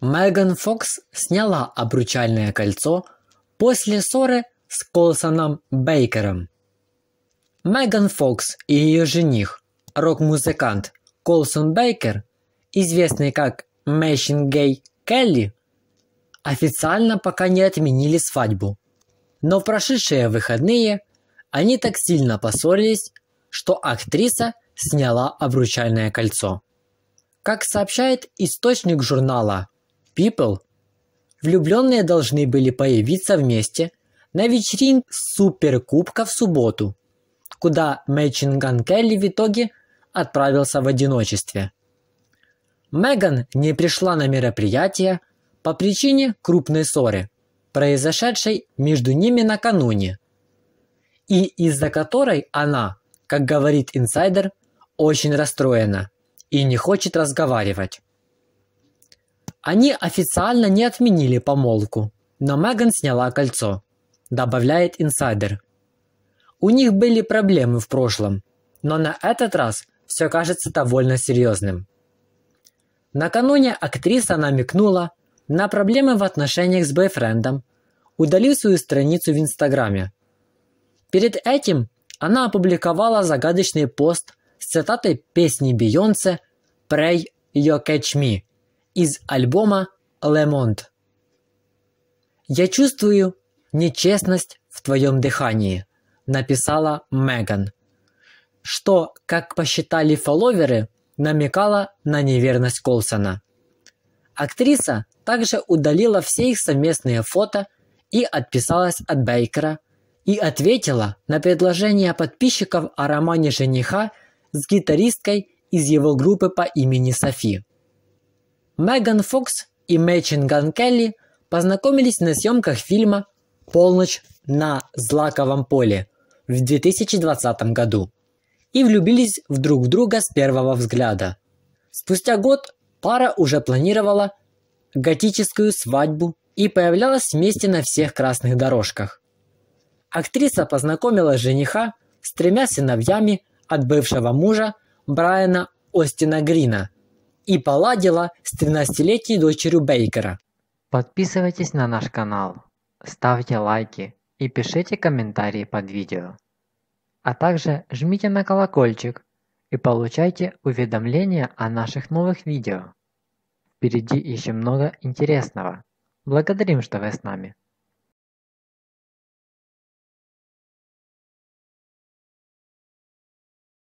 Меган Фокс сняла обручальное кольцо после ссоры с Колсоном Бейкером. Меган Фокс и ее жених, рок-музыкант Колсон Бейкер, известный как Мэшин Гей Келли, официально пока не отменили свадьбу. Но в прошедшие выходные они так сильно поссорились, что актриса сняла обручальное кольцо. Как сообщает источник журнала People. Влюбленные должны были появиться вместе на вечеринке Суперкубка в субботу, куда Мэтчинган Келли в итоге отправился в одиночестве. Меган не пришла на мероприятие по причине крупной ссоры, произошедшей между ними накануне, и из-за которой она, как говорит инсайдер, очень расстроена и не хочет разговаривать. Они официально не отменили помолвку, но Меган сняла кольцо, добавляет инсайдер. У них были проблемы в прошлом, но на этот раз все кажется довольно серьезным. Накануне актриса намекнула на проблемы в отношениях с бойфрендом, удалив свою страницу в Инстаграме. Перед этим она опубликовала загадочный пост с цитатой песни Бейонсе «Pray You Catch Me», из альбома «Лемонт». «Я чувствую нечестность в твоем дыхании», – написала Меган, что, как посчитали фолловеры, намекала на неверность Колсона. Актриса также удалила все их совместные фото и отписалась от Бейкера и ответила на предложение подписчиков о романе жениха с гитаристкой из его группы по имени Софи. Меган Фокс и Мэчин Ган Келли познакомились на съемках фильма «Полночь на злаковом поле» в 2020 году и влюбились в друг друга с первого взгляда. Спустя год пара уже планировала готическую свадьбу и появлялась вместе на всех красных дорожках. Актриса познакомила жениха с тремя сыновьями от бывшего мужа Брайана Остина Грина – и поладила с 13-летней дочерью Бейкера. Подписывайтесь на наш канал, ставьте лайки и пишите комментарии под видео. А также жмите на колокольчик и получайте уведомления о наших новых видео. Впереди еще много интересного. Благодарим, что вы с нами.